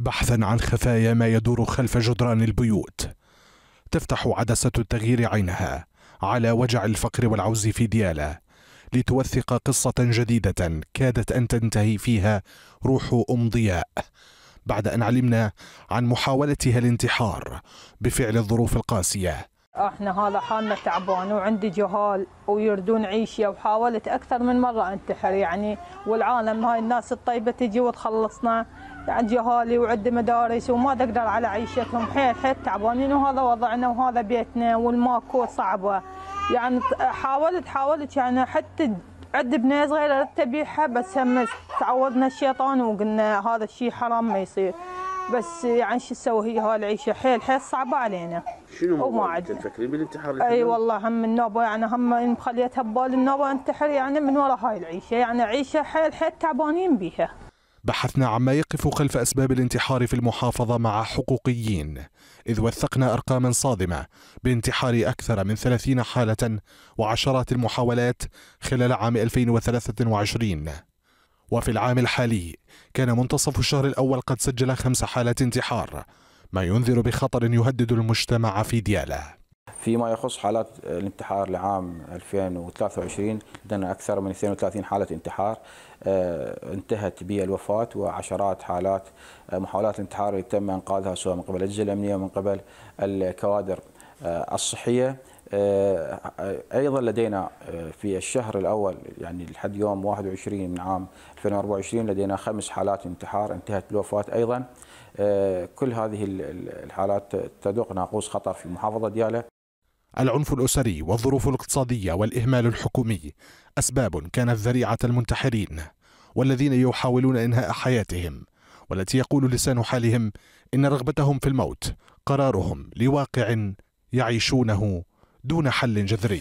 بحثا عن خفايا ما يدور خلف جدران البيوت تفتح عدسة التغيير عينها على وجع الفقر والعوز في ديالا لتوثق قصة جديدة كادت أن تنتهي فيها روح أم ضياء بعد أن علمنا عن محاولتها الانتحار بفعل الظروف القاسية احنا هذا حالنا تعبان وعندي جهال ويردون عيشي وحاولت اكثر من مره انتحر يعني والعالم هاي الناس الطيبه تجي وتخلصنا يعني جهالي وعندي مدارس وما تقدر على عيشتهم حيل حيل تعبانين وهذا وضعنا وهذا بيتنا والماكو صعبه يعني حاولت حاولت يعني حتى عد بنية صغيرة تبيعها بس هم تعودنا الشيطان وقلنا هذا الشيء حرام ما يصير بس يعني شو تسوي هي هاي العيشة حيل حيل صعبة علينا شنو موضوعك تفكرين بالانتحار اي أيوة والله هم النوبه يعني هم مخليتها ببالي النوبه انتحر يعني من وراء هاي العيشه يعني عيشه حيل حيل تعبانين بيها بحثنا عما يقف خلف اسباب الانتحار في المحافظه مع حقوقيين اذ وثقنا ارقاما صادمه بانتحار اكثر من 30 حاله وعشرات المحاولات خلال عام 2023 وفي العام الحالي كان منتصف الشهر الاول قد سجل خمس حالات انتحار ما ينذر بخطر يهدد المجتمع في ديالى فيما يخص حالات الانتحار لعام 2023 لدينا أكثر من 32 حالة انتحار آه، انتهت بالوفاة وعشرات حالات آه، محاولات الانتحار اللي تم إنقاذها سواء من قبل الأجهزة الأمنية ومن قبل الكوادر آه، الصحية آه، ايضا لدينا آه، في الشهر الاول يعني لحد يوم 21 من عام 2024 لدينا خمس حالات انتحار انتهت بالوفاه ايضا آه، كل هذه الحالات تدق ناقوس خطر في محافظه دياله العنف الاسري والظروف الاقتصاديه والاهمال الحكومي اسباب كانت ذريعه المنتحرين والذين يحاولون انهاء حياتهم والتي يقول لسان حالهم ان رغبتهم في الموت قرارهم لواقع يعيشونه دون حل جذري